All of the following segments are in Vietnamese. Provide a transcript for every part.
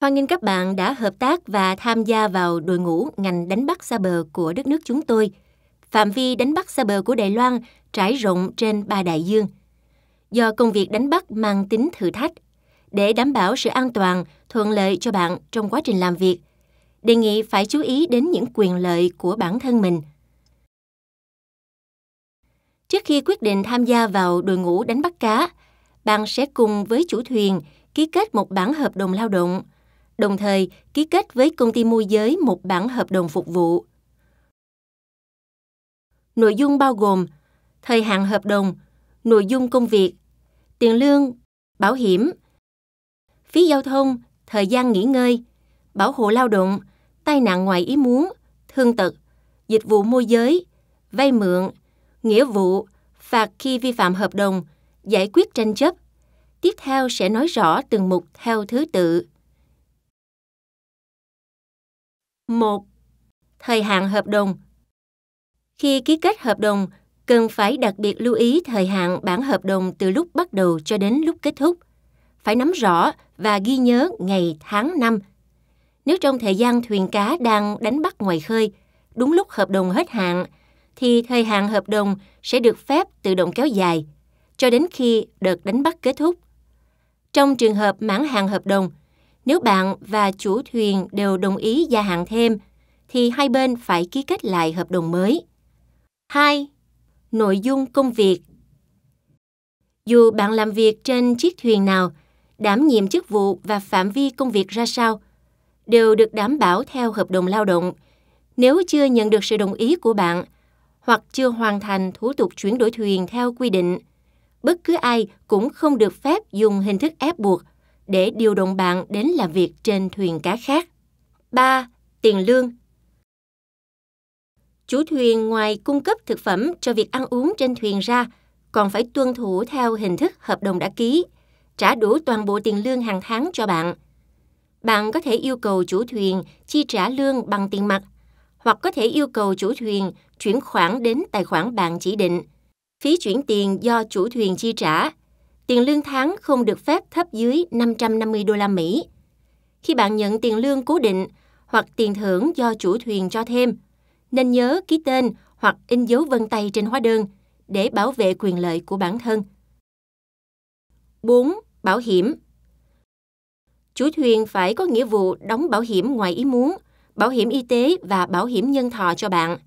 Hoan nghênh các bạn đã hợp tác và tham gia vào đội ngũ ngành đánh bắt xa bờ của đất nước chúng tôi. Phạm vi đánh bắt xa bờ của Đài Loan trải rộng trên ba đại dương. Do công việc đánh bắt mang tính thử thách, để đảm bảo sự an toàn, thuận lợi cho bạn trong quá trình làm việc, đề nghị phải chú ý đến những quyền lợi của bản thân mình. Trước khi quyết định tham gia vào đội ngũ đánh bắt cá, bạn sẽ cùng với chủ thuyền ký kết một bản hợp đồng lao động – đồng thời ký kết với công ty môi giới một bản hợp đồng phục vụ. Nội dung bao gồm thời hạn hợp đồng, nội dung công việc, tiền lương, bảo hiểm, phí giao thông, thời gian nghỉ ngơi, bảo hộ lao động, tai nạn ngoài ý muốn, thương tật, dịch vụ môi giới, vay mượn, nghĩa vụ, phạt khi vi phạm hợp đồng, giải quyết tranh chấp. Tiếp theo sẽ nói rõ từng mục theo thứ tự. 1. Thời hạn hợp đồng Khi ký kết hợp đồng, cần phải đặc biệt lưu ý thời hạn bản hợp đồng từ lúc bắt đầu cho đến lúc kết thúc. Phải nắm rõ và ghi nhớ ngày, tháng, năm. Nếu trong thời gian thuyền cá đang đánh bắt ngoài khơi, đúng lúc hợp đồng hết hạn, thì thời hạn hợp đồng sẽ được phép tự động kéo dài cho đến khi đợt đánh bắt kết thúc. Trong trường hợp mãn hạn hợp đồng, nếu bạn và chủ thuyền đều đồng ý gia hạn thêm, thì hai bên phải ký kết lại hợp đồng mới. 2. Nội dung công việc Dù bạn làm việc trên chiếc thuyền nào, đảm nhiệm chức vụ và phạm vi công việc ra sao, đều được đảm bảo theo hợp đồng lao động. Nếu chưa nhận được sự đồng ý của bạn hoặc chưa hoàn thành thủ tục chuyển đổi thuyền theo quy định, bất cứ ai cũng không được phép dùng hình thức ép buộc – để điều động bạn đến làm việc trên thuyền cá khác. 3. Tiền lương Chủ thuyền ngoài cung cấp thực phẩm cho việc ăn uống trên thuyền ra, còn phải tuân thủ theo hình thức hợp đồng đã ký, trả đủ toàn bộ tiền lương hàng tháng cho bạn. Bạn có thể yêu cầu chủ thuyền chi trả lương bằng tiền mặt hoặc có thể yêu cầu chủ thuyền chuyển khoản đến tài khoản bạn chỉ định. Phí chuyển tiền do chủ thuyền chi trả tiền lương tháng không được phép thấp dưới 550 đô la Mỹ. Khi bạn nhận tiền lương cố định hoặc tiền thưởng do chủ thuyền cho thêm, nên nhớ ký tên hoặc in dấu vân tay trên hóa đơn để bảo vệ quyền lợi của bản thân. 4. Bảo hiểm Chủ thuyền phải có nghĩa vụ đóng bảo hiểm ngoài ý muốn, bảo hiểm y tế và bảo hiểm nhân thọ cho bạn.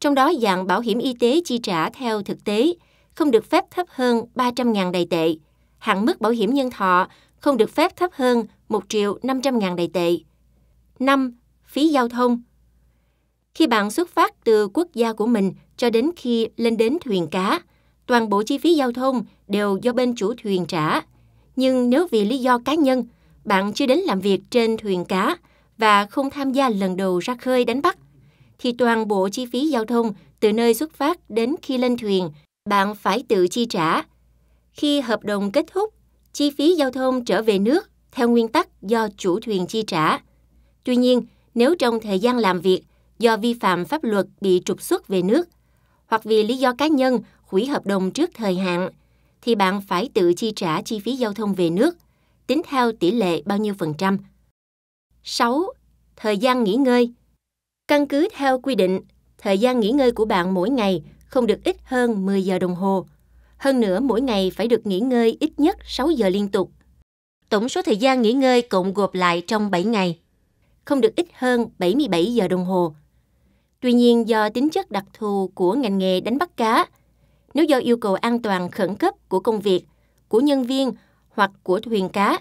Trong đó dạng bảo hiểm y tế chi trả theo thực tế – không được phép thấp hơn 300.000 đài tệ. Hạn mức bảo hiểm nhân thọ không được phép thấp hơn 1 triệu 500.000 đài tệ. 5. Phí giao thông Khi bạn xuất phát từ quốc gia của mình cho đến khi lên đến thuyền cá, toàn bộ chi phí giao thông đều do bên chủ thuyền trả. Nhưng nếu vì lý do cá nhân, bạn chưa đến làm việc trên thuyền cá và không tham gia lần đầu ra khơi đánh bắt, thì toàn bộ chi phí giao thông từ nơi xuất phát đến khi lên thuyền bạn phải tự chi trả. Khi hợp đồng kết thúc, chi phí giao thông trở về nước theo nguyên tắc do chủ thuyền chi trả. Tuy nhiên, nếu trong thời gian làm việc do vi phạm pháp luật bị trục xuất về nước hoặc vì lý do cá nhân hủy hợp đồng trước thời hạn thì bạn phải tự chi trả chi phí giao thông về nước, tính theo tỷ lệ bao nhiêu phần trăm. 6. Thời gian nghỉ ngơi Căn cứ theo quy định, thời gian nghỉ ngơi của bạn mỗi ngày không được ít hơn 10 giờ đồng hồ. Hơn nữa, mỗi ngày phải được nghỉ ngơi ít nhất 6 giờ liên tục. Tổng số thời gian nghỉ ngơi cộng gộp lại trong 7 ngày, không được ít hơn 77 giờ đồng hồ. Tuy nhiên, do tính chất đặc thù của ngành nghề đánh bắt cá, nếu do yêu cầu an toàn khẩn cấp của công việc, của nhân viên hoặc của thuyền cá,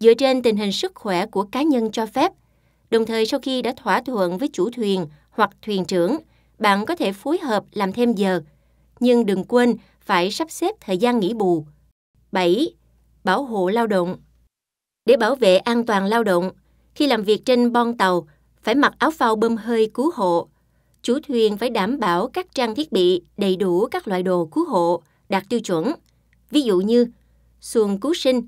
dựa trên tình hình sức khỏe của cá nhân cho phép, đồng thời sau khi đã thỏa thuận với chủ thuyền hoặc thuyền trưởng – bạn có thể phối hợp làm thêm giờ, nhưng đừng quên phải sắp xếp thời gian nghỉ bù. 7. Bảo hộ lao động Để bảo vệ an toàn lao động, khi làm việc trên bon tàu, phải mặc áo phao bơm hơi cứu hộ. Chủ thuyền phải đảm bảo các trang thiết bị đầy đủ các loại đồ cứu hộ đạt tiêu chuẩn. Ví dụ như xuồng cứu sinh,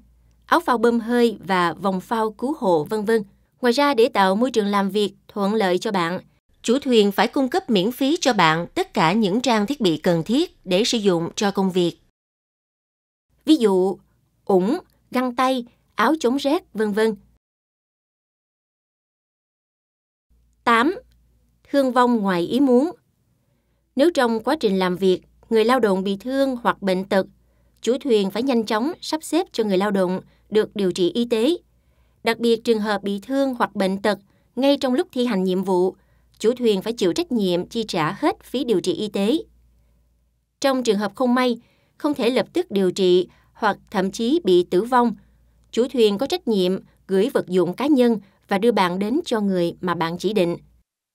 áo phao bơm hơi và vòng phao cứu hộ vân vân. Ngoài ra để tạo môi trường làm việc thuận lợi cho bạn, chủ thuyền phải cung cấp miễn phí cho bạn tất cả những trang thiết bị cần thiết để sử dụng cho công việc. Ví dụ, ủng, găng tay, áo chống rét, vân vân. 8. Thương vong ngoài ý muốn. Nếu trong quá trình làm việc, người lao động bị thương hoặc bệnh tật, chủ thuyền phải nhanh chóng sắp xếp cho người lao động được điều trị y tế. Đặc biệt trường hợp bị thương hoặc bệnh tật ngay trong lúc thi hành nhiệm vụ chủ thuyền phải chịu trách nhiệm chi trả hết phí điều trị y tế. Trong trường hợp không may, không thể lập tức điều trị hoặc thậm chí bị tử vong, chủ thuyền có trách nhiệm gửi vật dụng cá nhân và đưa bạn đến cho người mà bạn chỉ định.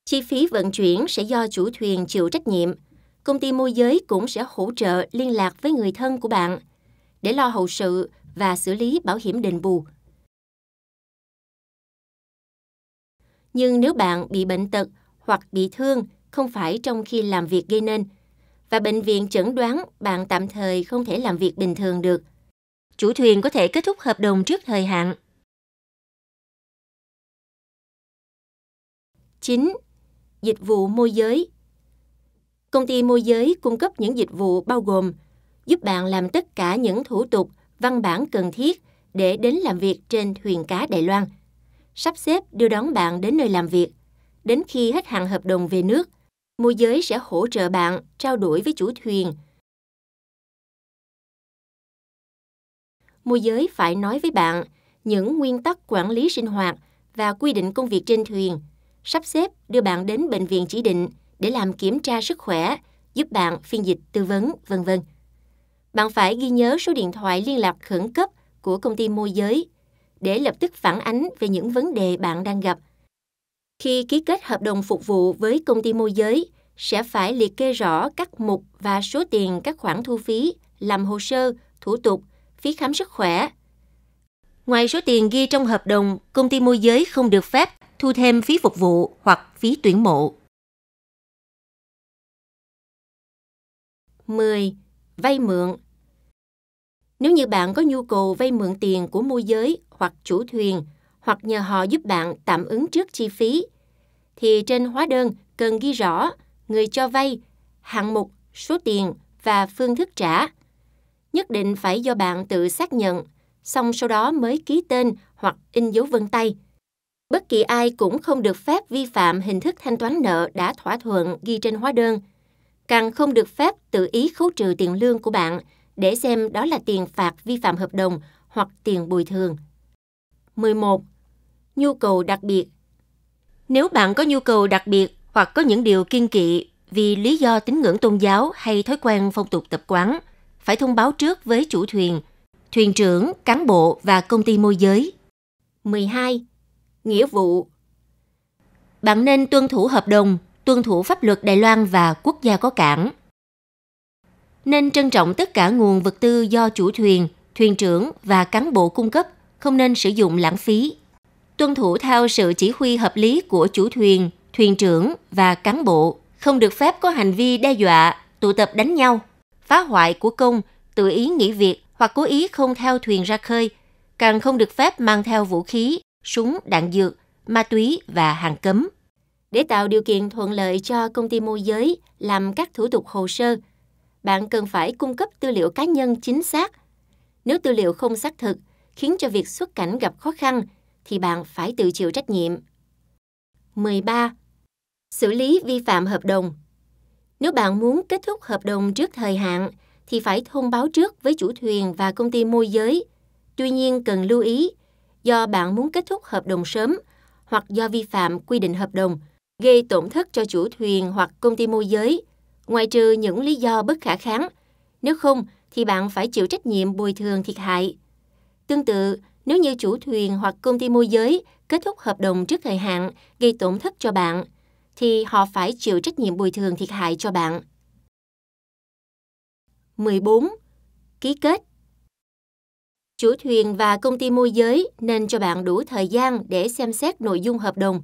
Chi phí vận chuyển sẽ do chủ thuyền chịu trách nhiệm. Công ty môi giới cũng sẽ hỗ trợ liên lạc với người thân của bạn để lo hậu sự và xử lý bảo hiểm đền bù. Nhưng nếu bạn bị bệnh tật hoặc bị thương không phải trong khi làm việc gây nên và bệnh viện chẩn đoán bạn tạm thời không thể làm việc bình thường được. Chủ thuyền có thể kết thúc hợp đồng trước thời hạn. 9. Dịch vụ môi giới Công ty môi giới cung cấp những dịch vụ bao gồm giúp bạn làm tất cả những thủ tục, văn bản cần thiết để đến làm việc trên thuyền cá Đài Loan, sắp xếp đưa đón bạn đến nơi làm việc, Đến khi hết hạn hợp đồng về nước, môi giới sẽ hỗ trợ bạn trao đổi với chủ thuyền. Môi giới phải nói với bạn những nguyên tắc quản lý sinh hoạt và quy định công việc trên thuyền, sắp xếp đưa bạn đến bệnh viện chỉ định để làm kiểm tra sức khỏe, giúp bạn phiên dịch tư vấn, vân vân. Bạn phải ghi nhớ số điện thoại liên lạc khẩn cấp của công ty môi giới để lập tức phản ánh về những vấn đề bạn đang gặp khi ký kết hợp đồng phục vụ với công ty môi giới, sẽ phải liệt kê rõ các mục và số tiền các khoản thu phí, làm hồ sơ, thủ tục, phí khám sức khỏe. Ngoài số tiền ghi trong hợp đồng, công ty môi giới không được phép thu thêm phí phục vụ hoặc phí tuyển mộ. 10. Vay mượn Nếu như bạn có nhu cầu vay mượn tiền của môi giới hoặc chủ thuyền hoặc nhờ họ giúp bạn tạm ứng trước chi phí, thì trên hóa đơn cần ghi rõ người cho vay, hạng mục, số tiền và phương thức trả. Nhất định phải do bạn tự xác nhận, xong sau đó mới ký tên hoặc in dấu vân tay. Bất kỳ ai cũng không được phép vi phạm hình thức thanh toán nợ đã thỏa thuận ghi trên hóa đơn. Càng không được phép tự ý khấu trừ tiền lương của bạn để xem đó là tiền phạt vi phạm hợp đồng hoặc tiền bồi thường. 11 nhu cầu đặc biệt. Nếu bạn có nhu cầu đặc biệt hoặc có những điều kiên kỵ vì lý do tín ngưỡng tôn giáo hay thói quen phong tục tập quán, phải thông báo trước với chủ thuyền, thuyền trưởng, cán bộ và công ty môi giới. 12. Nghĩa vụ Bạn nên tuân thủ hợp đồng, tuân thủ pháp luật Đài Loan và quốc gia có cảng. Nên trân trọng tất cả nguồn vật tư do chủ thuyền, thuyền trưởng và cán bộ cung cấp, không nên sử dụng lãng phí tuân thủ theo sự chỉ huy hợp lý của chủ thuyền, thuyền trưởng và cán bộ, không được phép có hành vi đe dọa, tụ tập đánh nhau, phá hoại của công, tự ý nghỉ việc hoặc cố ý không theo thuyền ra khơi, càng không được phép mang theo vũ khí, súng, đạn dược, ma túy và hàng cấm. Để tạo điều kiện thuận lợi cho công ty môi giới làm các thủ tục hồ sơ, bạn cần phải cung cấp tư liệu cá nhân chính xác. Nếu tư liệu không xác thực, khiến cho việc xuất cảnh gặp khó khăn – thì bạn phải tự chịu trách nhiệm. 13. Xử lý vi phạm hợp đồng. Nếu bạn muốn kết thúc hợp đồng trước thời hạn thì phải thông báo trước với chủ thuyền và công ty môi giới. Tuy nhiên cần lưu ý, do bạn muốn kết thúc hợp đồng sớm hoặc do vi phạm quy định hợp đồng gây tổn thất cho chủ thuyền hoặc công ty môi giới, ngoại trừ những lý do bất khả kháng. Nếu không thì bạn phải chịu trách nhiệm bồi thường thiệt hại. Tương tự, nếu như chủ thuyền hoặc công ty môi giới kết thúc hợp đồng trước thời hạn gây tổn thất cho bạn, thì họ phải chịu trách nhiệm bồi thường thiệt hại cho bạn. 14. Ký kết Chủ thuyền và công ty môi giới nên cho bạn đủ thời gian để xem xét nội dung hợp đồng.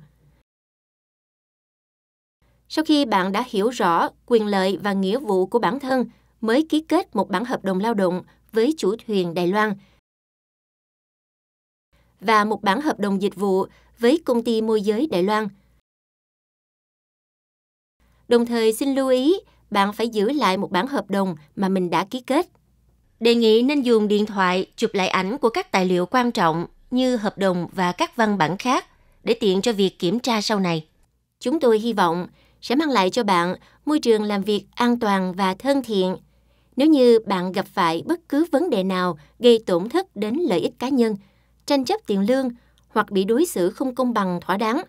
Sau khi bạn đã hiểu rõ quyền lợi và nghĩa vụ của bản thân mới ký kết một bản hợp đồng lao động với chủ thuyền Đài Loan – và một bản hợp đồng dịch vụ với công ty môi giới Đài Loan. Đồng thời xin lưu ý, bạn phải giữ lại một bản hợp đồng mà mình đã ký kết. Đề nghị nên dùng điện thoại chụp lại ảnh của các tài liệu quan trọng như hợp đồng và các văn bản khác để tiện cho việc kiểm tra sau này. Chúng tôi hy vọng sẽ mang lại cho bạn môi trường làm việc an toàn và thân thiện. Nếu như bạn gặp phải bất cứ vấn đề nào gây tổn thất đến lợi ích cá nhân – tranh chấp tiền lương hoặc bị đối xử không công bằng thỏa đáng,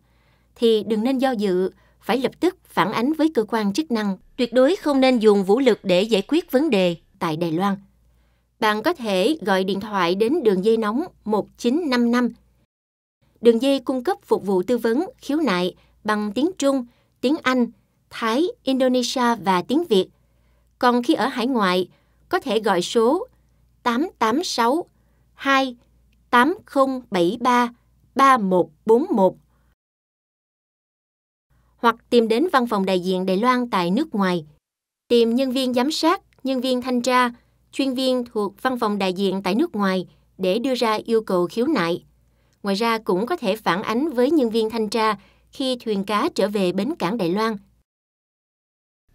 thì đừng nên do dự, phải lập tức phản ánh với cơ quan chức năng. Tuyệt đối không nên dùng vũ lực để giải quyết vấn đề tại Đài Loan. Bạn có thể gọi điện thoại đến đường dây nóng 1955. Đường dây cung cấp phục vụ tư vấn, khiếu nại bằng tiếng Trung, tiếng Anh, Thái, Indonesia và tiếng Việt. Còn khi ở hải ngoại, có thể gọi số 886 2 8073 3141 hoặc tìm đến văn phòng đại diện Đài Loan tại nước ngoài, tìm nhân viên giám sát, nhân viên thanh tra, chuyên viên thuộc văn phòng đại diện tại nước ngoài để đưa ra yêu cầu khiếu nại. Ngoài ra cũng có thể phản ánh với nhân viên thanh tra khi thuyền cá trở về bến cảng Đài Loan.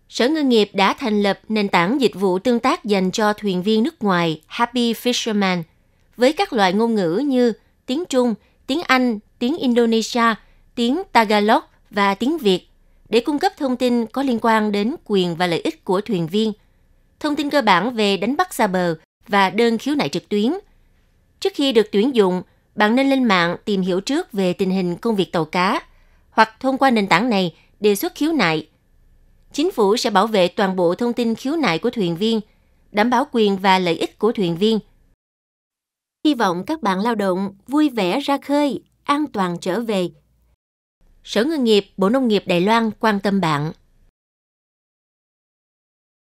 Sở Ngư nghiệp đã thành lập nền tảng dịch vụ tương tác dành cho thuyền viên nước ngoài Happy Fisherman – với các loại ngôn ngữ như tiếng Trung, tiếng Anh, tiếng Indonesia, tiếng Tagalog và tiếng Việt để cung cấp thông tin có liên quan đến quyền và lợi ích của thuyền viên, thông tin cơ bản về đánh bắt xa bờ và đơn khiếu nại trực tuyến. Trước khi được tuyển dụng, bạn nên lên mạng tìm hiểu trước về tình hình công việc tàu cá hoặc thông qua nền tảng này đề xuất khiếu nại. Chính phủ sẽ bảo vệ toàn bộ thông tin khiếu nại của thuyền viên, đảm bảo quyền và lợi ích của thuyền viên – Hy vọng các bạn lao động vui vẻ ra khơi, an toàn trở về. Sở Ngư nghiệp Bộ Nông nghiệp Đài Loan quan tâm bạn.